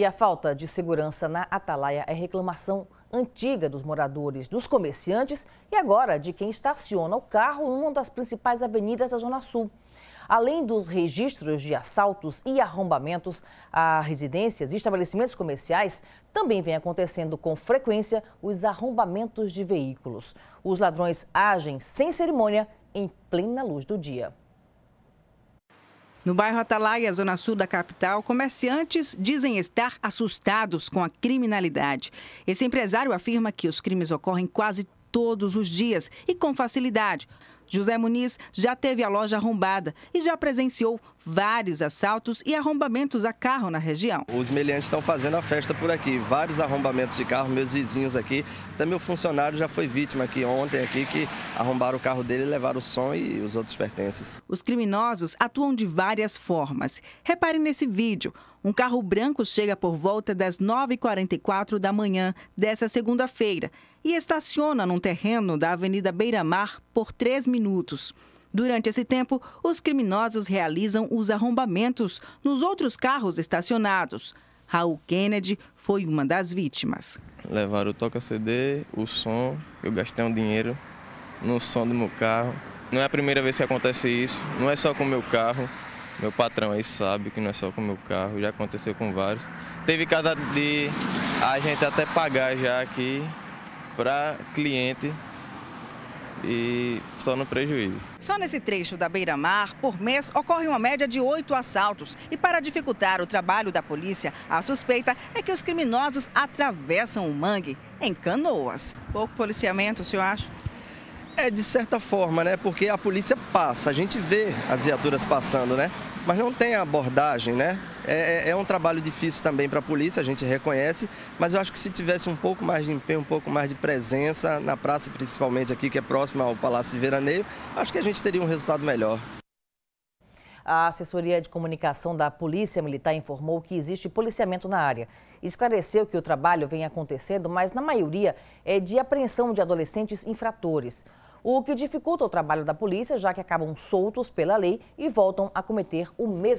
E a falta de segurança na Atalaia é reclamação antiga dos moradores, dos comerciantes e agora de quem estaciona o carro em uma das principais avenidas da Zona Sul. Além dos registros de assaltos e arrombamentos a residências e estabelecimentos comerciais, também vem acontecendo com frequência os arrombamentos de veículos. Os ladrões agem sem cerimônia em plena luz do dia. No bairro Atalaia, zona sul da capital, comerciantes dizem estar assustados com a criminalidade. Esse empresário afirma que os crimes ocorrem quase todos os dias e com facilidade. José Muniz já teve a loja arrombada e já presenciou vários assaltos e arrombamentos a carro na região. Os meliantes estão fazendo a festa por aqui, vários arrombamentos de carro, meus vizinhos aqui, até meu funcionário já foi vítima aqui ontem aqui que arrombaram o carro dele, levaram o som e os outros pertences. Os criminosos atuam de várias formas. Repare nesse vídeo. Um carro branco chega por volta das 9h44 da manhã dessa segunda-feira e estaciona num terreno da Avenida Beira-Mar por três minutos. Durante esse tempo, os criminosos realizam os arrombamentos nos outros carros estacionados. Raul Kennedy foi uma das vítimas. Levaram o toca-CD, o som, eu gastei um dinheiro no som do meu carro. Não é a primeira vez que acontece isso, não é só com o meu carro. Meu patrão aí sabe que não é só com o meu carro, já aconteceu com vários. Teve cada de a gente até pagar já aqui para cliente e só no prejuízo. Só nesse trecho da beira-mar, por mês, ocorre uma média de oito assaltos. E para dificultar o trabalho da polícia, a suspeita é que os criminosos atravessam o mangue em canoas. Pouco policiamento, o senhor acha? É, de certa forma, né? Porque a polícia passa, a gente vê as viaturas passando, né? Mas não tem abordagem, né? É, é, é um trabalho difícil também para a polícia, a gente reconhece, mas eu acho que se tivesse um pouco mais de empenho, um pouco mais de presença na praça, principalmente aqui que é próxima ao Palácio de Veraneio, acho que a gente teria um resultado melhor. A assessoria de comunicação da Polícia Militar informou que existe policiamento na área. Esclareceu que o trabalho vem acontecendo, mas na maioria é de apreensão de adolescentes infratores o que dificulta o trabalho da polícia, já que acabam soltos pela lei e voltam a cometer o mesmo.